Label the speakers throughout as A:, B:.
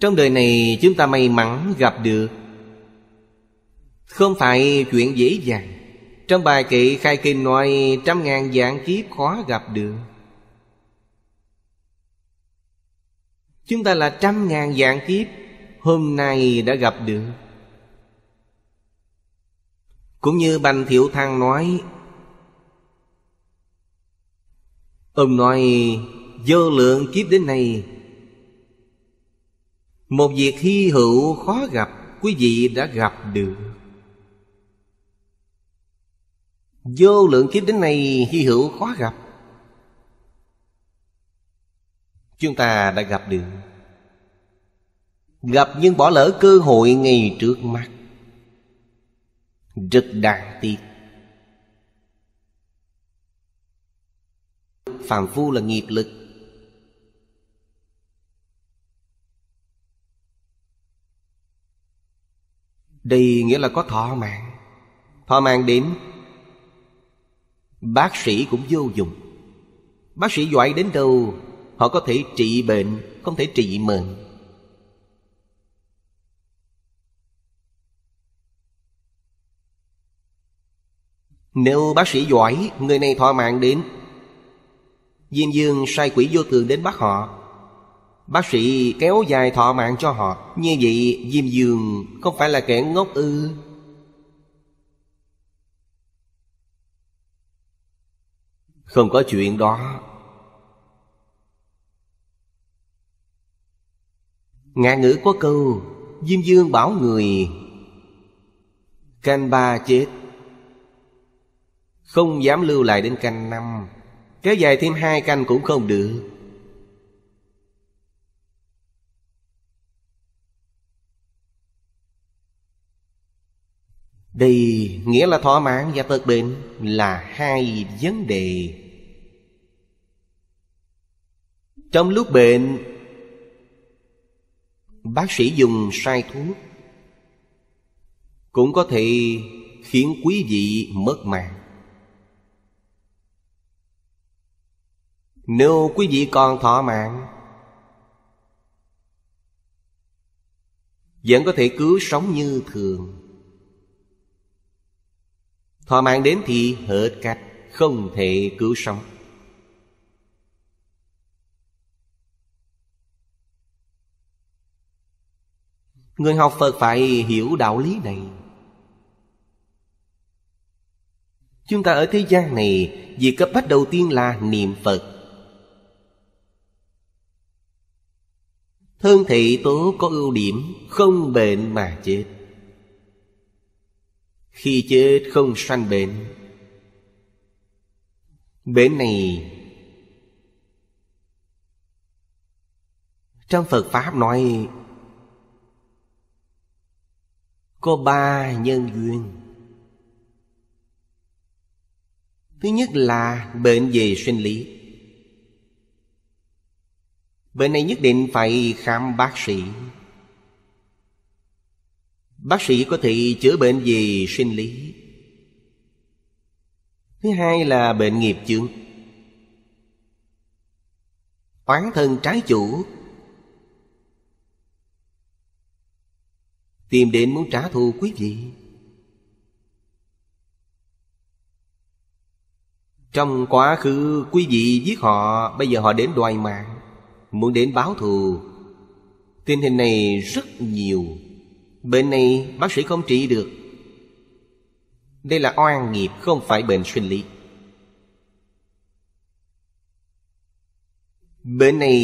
A: trong đời này chúng ta may mắn gặp được không phải chuyện dễ dàng trong bài kệ khai kinh nói trăm ngàn dạng kiếp khó gặp được chúng ta là trăm ngàn dạng kiếp hôm nay đã gặp được cũng như bành thiệu thăng nói ông nói vô lượng kiếp đến nay một việc hy hữu khó gặp Quý vị đã gặp được Vô lượng kiếp đến nay hy hữu khó gặp Chúng ta đã gặp được Gặp nhưng bỏ lỡ cơ hội ngay trước mắt Rất đáng tiếc Phạm phu là nghiệp lực Đi nghĩa là có thọ mạng Thọ mạng đến Bác sĩ cũng vô dụng Bác sĩ giỏi đến đâu Họ có thể trị bệnh Không thể trị mệnh Nếu bác sĩ giỏi Người này thọ mạng đến Diêm dương sai quỷ vô thường đến bắt họ Bác sĩ kéo dài thọ mạng cho họ Như vậy Diêm Dương không phải là kẻ ngốc ư Không có chuyện đó Ngạ ngữ có câu Diêm Dương bảo người Canh ba chết Không dám lưu lại đến canh năm Kéo dài thêm hai canh cũng không được Đây nghĩa là thỏa mãn và tật định là hai vấn đề Trong lúc bệnh Bác sĩ dùng sai thuốc Cũng có thể khiến quý vị mất mạng Nếu quý vị còn thọ mạng Vẫn có thể cứu sống như thường Thọ mạng đến thì hết cách Không thể cứu sống Người học Phật phải hiểu đạo lý này Chúng ta ở thế gian này Việc cấp bách đầu tiên là niệm Phật Thân thị tố có ưu điểm Không bệnh mà chết khi chết không sanh bệnh Bể này Trong Phật Pháp nói Có ba nhân duyên Thứ nhất là bệnh về sinh lý Bệnh này nhất định phải khám bác sĩ Bác sĩ có thể chữa bệnh gì sinh lý Thứ hai là bệnh nghiệp chướng Oán thân trái chủ Tìm đến muốn trả thù quý vị Trong quá khứ quý vị giết họ Bây giờ họ đến đòi mạng Muốn đến báo thù Tình hình này rất nhiều Bệnh này bác sĩ không trị được Đây là oan nghiệp không phải bệnh sinh lý Bệnh này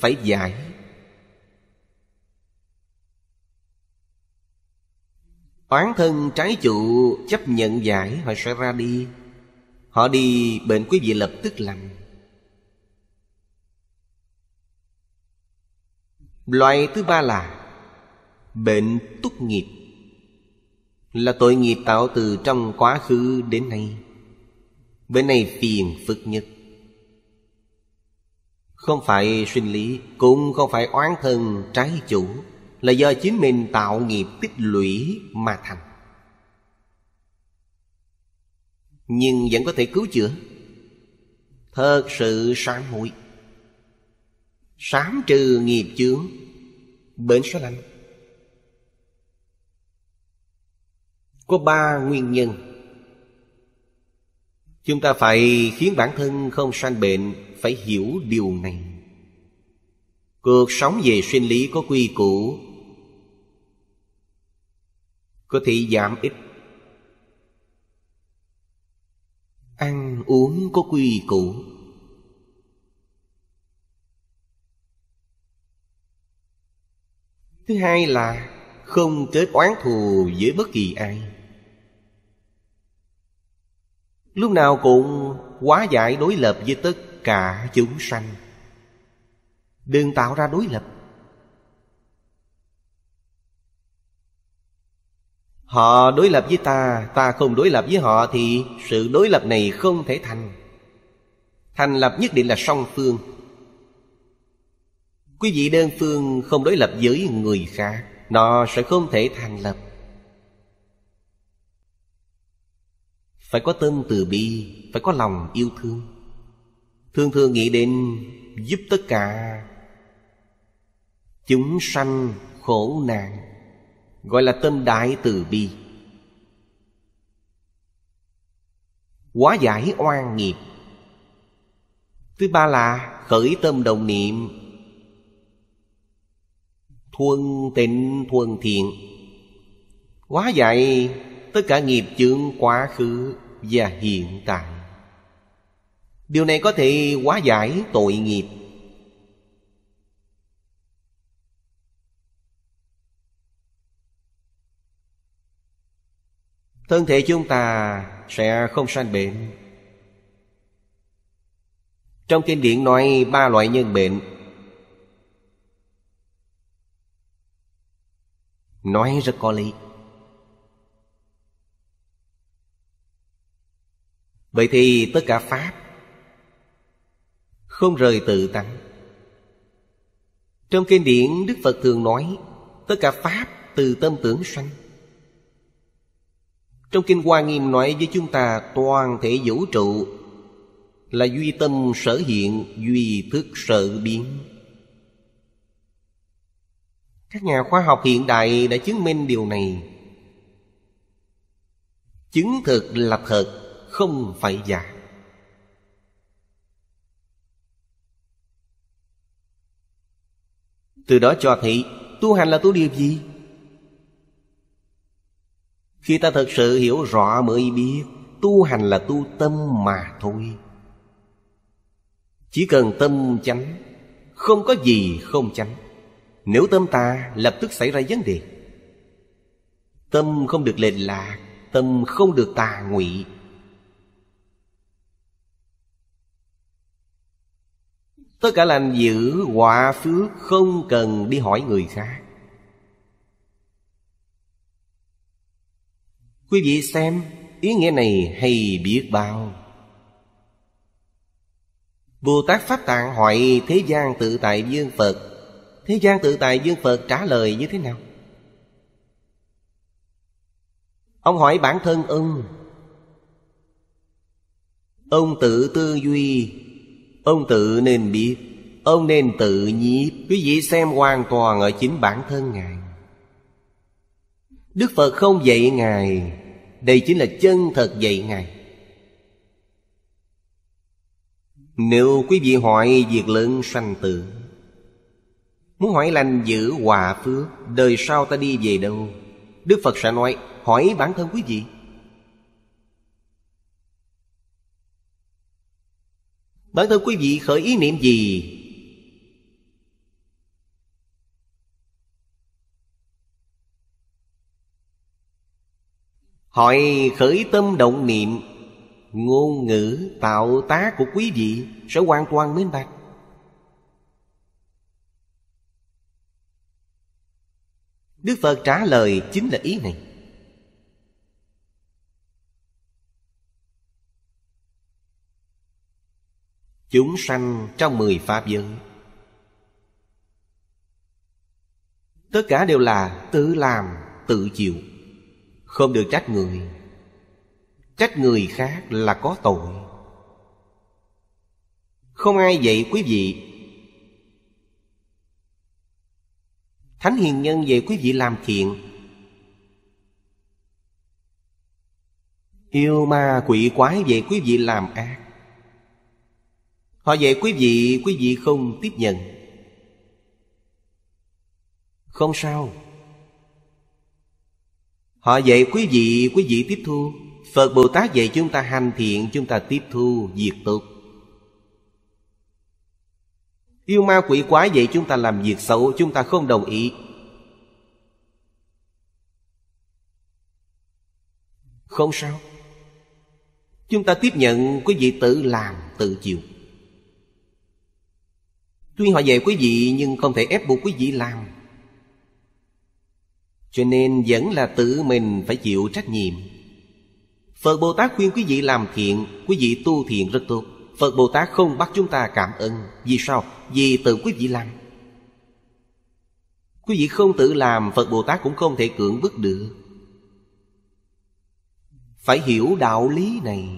A: phải giải Oán thân trái chủ chấp nhận giải Họ sẽ ra đi Họ đi bệnh quý vị lập tức lành Loại thứ ba là Bệnh túc nghiệp Là tội nghiệp tạo từ trong quá khứ đến nay Bệnh này phiền phức nhất Không phải sinh lý Cũng không phải oán thân trái chủ Là do chính mình tạo nghiệp tích lũy mà thành Nhưng vẫn có thể cứu chữa Thật sự sám hối Sám trừ nghiệp chướng Bệnh số lành có ba nguyên nhân chúng ta phải khiến bản thân không sanh bệnh phải hiểu điều này cuộc sống về sinh lý có quy củ có thể giảm ít ăn uống có quy củ thứ hai là không kết oán thù với bất kỳ ai lúc nào cũng quá giải đối lập với tất cả chúng sanh đừng tạo ra đối lập họ đối lập với ta ta không đối lập với họ thì sự đối lập này không thể thành thành lập nhất định là song phương quý vị đơn phương không đối lập với người khác nó sẽ không thể thành lập Phải có tâm từ bi Phải có lòng yêu thương Thường thường nghĩ đến giúp tất cả Chúng sanh khổ nạn Gọi là tâm đại từ bi Quá giải oan nghiệp Thứ ba là khởi tâm đồng niệm Thuần tịnh thuần thiện Quá dạy tất cả nghiệp chướng quá khứ và hiện tại điều này có thể hóa giải tội nghiệp thân thể chúng ta sẽ không sanh bệnh trong kinh điển nói ba loại nhân bệnh nói rất có lý Vậy thì tất cả Pháp Không rời tự tánh Trong kinh điển Đức Phật thường nói Tất cả Pháp từ tâm tưởng sanh Trong kinh Hoa Nghiêm nói với chúng ta Toàn thể vũ trụ Là duy tâm sở hiện Duy thức sở biến Các nhà khoa học hiện đại đã chứng minh điều này Chứng thực là thật không phải giả từ đó cho thấy tu hành là tu điều gì khi ta thật sự hiểu rõ mới biết tu hành là tu tâm mà thôi chỉ cần tâm chánh không có gì không chánh nếu tâm ta lập tức xảy ra vấn đề tâm không được lệch lạc tâm không được tà ngụy tất cả lành giữ họa phước không cần đi hỏi người khác quý vị xem ý nghĩa này hay biết bao bồ tát pháp tạng hỏi thế gian tự tại dương phật thế gian tự tại dương phật trả lời như thế nào ông hỏi bản thân ông ông tự tư duy Ông tự nên biết Ông nên tự nhiếp Quý vị xem hoàn toàn ở chính bản thân Ngài Đức Phật không dạy Ngài Đây chính là chân thật dạy Ngài Nếu quý vị hỏi việc lớn sanh tử Muốn hỏi lành giữ hòa phước Đời sau ta đi về đâu Đức Phật sẽ nói Hỏi bản thân quý vị Bản thân quý vị khởi ý niệm gì Hỏi khởi tâm động niệm Ngôn ngữ tạo tác của quý vị Sẽ hoàn toàn minh bạch Đức Phật trả lời chính là ý này chúng sanh trong mười pháp giới tất cả đều là tự làm tự chịu không được trách người trách người khác là có tội không ai vậy quý vị thánh hiền nhân về quý vị làm thiện yêu ma quỷ quái về quý vị làm ác Họ dạy quý vị, quý vị không tiếp nhận Không sao Họ dạy quý vị, quý vị tiếp thu Phật Bồ Tát dạy chúng ta hành thiện Chúng ta tiếp thu diệt tục Yêu ma quỷ quái dạy chúng ta làm việc xấu Chúng ta không đồng ý Không sao Chúng ta tiếp nhận quý vị tự làm tự chịu Tuy họ dạy quý vị nhưng không thể ép buộc quý vị làm Cho nên vẫn là tự mình phải chịu trách nhiệm Phật Bồ Tát khuyên quý vị làm thiện Quý vị tu thiện rất tốt Phật Bồ Tát không bắt chúng ta cảm ơn Vì sao? Vì tự quý vị làm Quý vị không tự làm Phật Bồ Tát cũng không thể cưỡng bức được Phải hiểu đạo lý này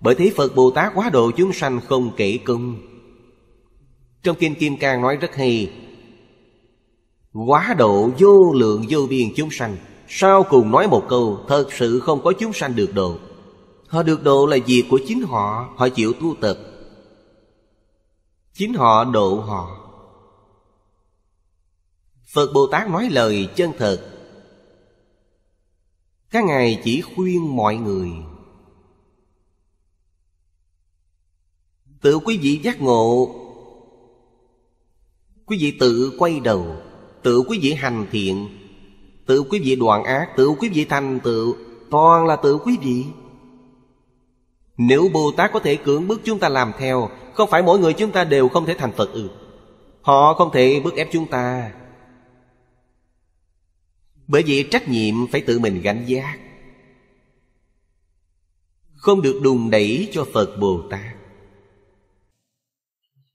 A: Bởi thế Phật Bồ Tát quá độ chúng sanh không kể công trong Kinh Kim Cang nói rất hay Quá độ vô lượng vô biên chúng sanh Sau cùng nói một câu Thật sự không có chúng sanh được độ Họ được độ là việc của chính họ Họ chịu tu tập Chính họ độ họ Phật Bồ Tát nói lời chân thật Các Ngài chỉ khuyên mọi người Tự quý vị giác ngộ Quý vị tự quay đầu Tự quý vị hành thiện Tự quý vị đoạn ác Tự quý vị thành tựu Toàn là tự quý vị Nếu Bồ Tát có thể cưỡng bức chúng ta làm theo Không phải mỗi người chúng ta đều không thể thành Phật ư ừ. Họ không thể bức ép chúng ta Bởi vì trách nhiệm phải tự mình gánh giác Không được đùn đẩy cho Phật Bồ Tát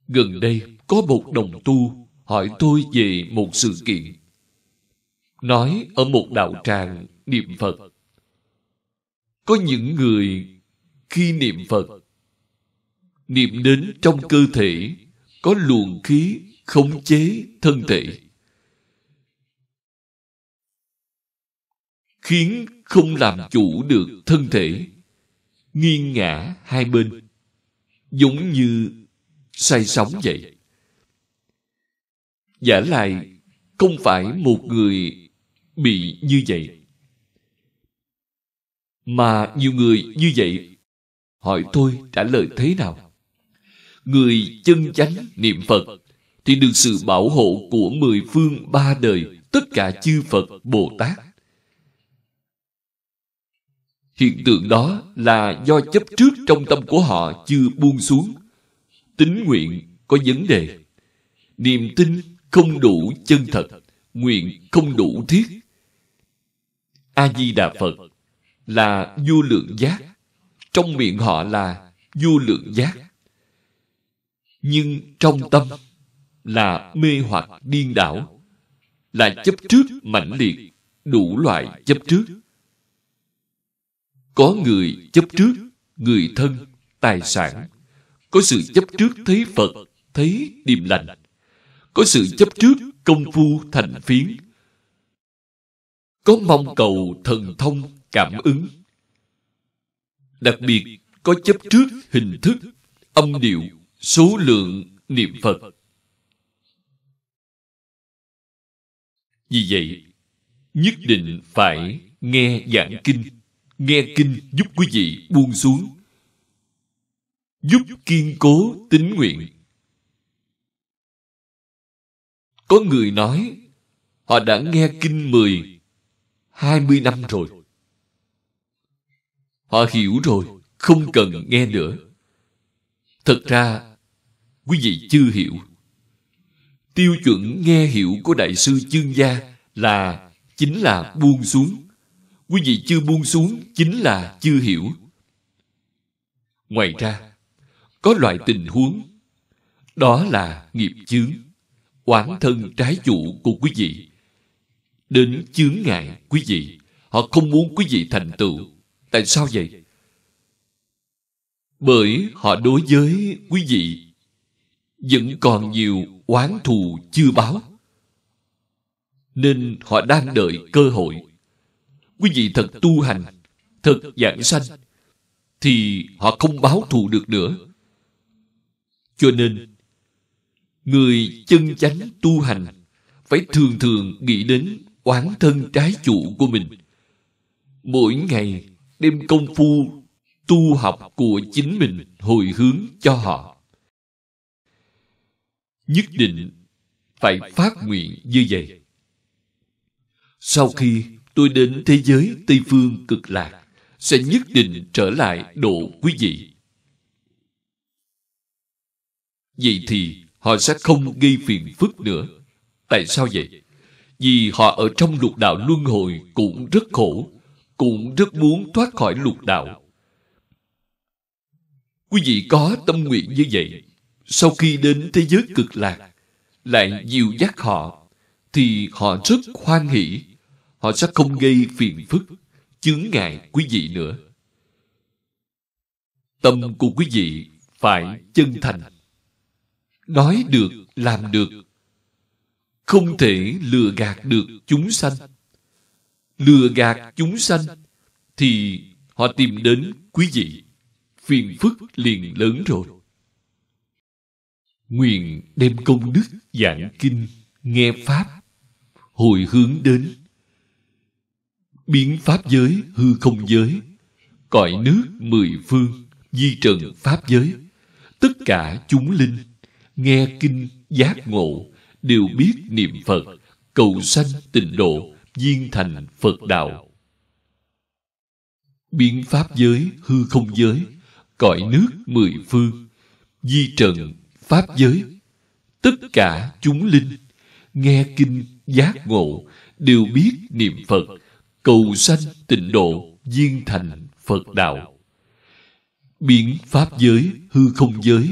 B: Gần đây có một đồng tu hỏi tôi về một sự kiện. Nói ở một đạo tràng niệm Phật. Có những người khi niệm Phật, niệm đến trong cơ thể có luồng khí khống chế thân thể. Khiến không làm chủ được thân thể, nghiêng ngả hai bên, giống như say sóng vậy. Giả lại không phải một người bị như vậy. Mà nhiều người như vậy hỏi tôi trả lời thế nào? Người chân chánh niệm Phật thì được sự bảo hộ của mười phương ba đời tất cả chư Phật Bồ Tát. Hiện tượng đó là do chấp trước trong tâm của họ chưa buông xuống. Tính nguyện có vấn đề. Niềm tin không đủ chân thật, nguyện không đủ thiết. A-di-đà Phật là vô lượng giác. Trong miệng họ là vô lượng giác. Nhưng trong tâm là mê hoặc điên đảo, là chấp trước mãnh liệt, đủ loại chấp trước. Có người chấp trước, người thân, tài sản, có sự chấp trước thấy Phật, thấy điềm lành có sự chấp trước công phu thành phiến có mong cầu thần thông cảm ứng đặc biệt có chấp trước hình thức âm điệu số lượng niệm phật vì vậy nhất định phải nghe giảng kinh nghe kinh giúp quý vị buông xuống giúp kiên cố tính nguyện Có người nói họ đã nghe kinh mười hai mươi năm rồi. Họ hiểu rồi, không cần nghe nữa. Thật ra, quý vị chưa hiểu. Tiêu chuẩn nghe hiểu của Đại sư Chương Gia là chính là buông xuống. Quý vị chưa buông xuống chính là chưa hiểu. Ngoài ra, có loại tình huống đó là nghiệp chướng quán thân trái chủ của quý vị đến chướng ngại quý vị họ không muốn quý vị thành tựu tại sao vậy bởi họ đối với quý vị vẫn còn nhiều oán thù chưa báo nên họ đang đợi cơ hội quý vị thật tu hành thật giảng sanh thì họ không báo thù được nữa cho nên Người chân chánh tu hành phải thường thường nghĩ đến oán thân trái chủ của mình. Mỗi ngày đem công phu tu học của chính mình hồi hướng cho họ. Nhất định phải phát nguyện như vậy. Sau khi tôi đến thế giới Tây Phương cực lạc, sẽ nhất định trở lại độ quý vị. Vậy thì Họ sẽ không gây phiền phức nữa. Tại sao vậy? Vì họ ở trong lục đạo luân hồi cũng rất khổ, cũng rất muốn thoát khỏi lục đạo. Quý vị có tâm nguyện như vậy, sau khi đến thế giới cực lạc, lại dìu dắt họ, thì họ rất hoan hỷ. Họ sẽ không gây phiền phức, chướng ngại quý vị nữa. Tâm của quý vị phải chân thành nói được, làm được, không thể lừa gạt được chúng sanh. Lừa gạt chúng sanh thì họ tìm đến quý vị, phiền phức liền lớn rồi. Nguyện đem công đức giảng kinh, nghe Pháp, hồi hướng đến biến pháp giới hư không giới cõi nước mười phương di trần pháp giới tất cả chúng linh nghe kinh giác ngộ đều biết niệm phật cầu sanh tịnh độ viên thành phật đạo biến pháp giới hư không giới cõi nước mười phương di trần pháp giới tất cả chúng linh nghe kinh giác ngộ đều biết niệm phật cầu sanh tịnh độ viên thành phật đạo biến pháp giới hư không giới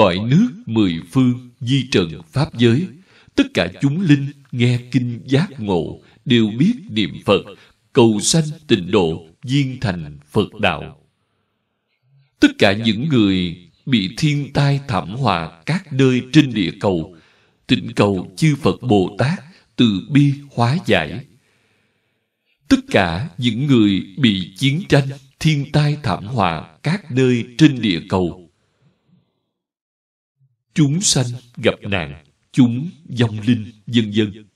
B: cõi nước mười phương di trần pháp giới tất cả chúng linh nghe kinh giác ngộ đều biết niệm phật cầu sanh tịnh độ viên thành phật đạo tất cả những người bị thiên tai thảm họa các nơi trên địa cầu tịnh cầu chư phật bồ tát từ bi hóa giải tất cả những người bị chiến tranh thiên tai thảm họa các nơi trên địa cầu chúng sanh gặp nạn, chúng vong linh, vân vân.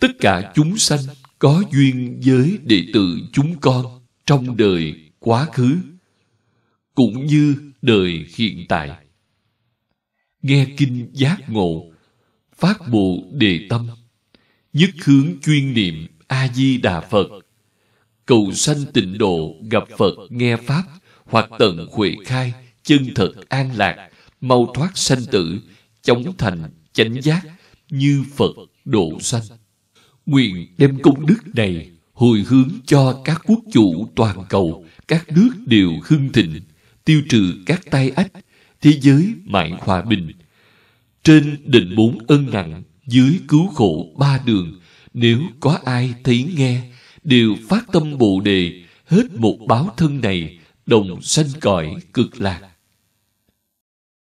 B: Tất cả chúng sanh có duyên với đệ tử chúng con trong đời quá khứ, cũng như đời hiện tại. Nghe kinh giác ngộ, phát bộ đề tâm, nhất hướng chuyên niệm A-di-đà Phật, cầu sanh tịnh độ gặp Phật nghe Pháp hoặc tận huệ khai chân thật an lạc, mau thoát sanh tử, chống thành chánh giác như Phật độ sanh. Nguyện đem công đức này hồi hướng cho các quốc chủ toàn cầu, các nước đều hưng thịnh, tiêu trừ các tai ách, thế giới mãi hòa bình. Trên định bốn ân nặng, dưới cứu khổ ba đường, nếu có ai thấy nghe, đều phát tâm bồ đề, hết một báo thân này, đồng sanh cõi cực lạc.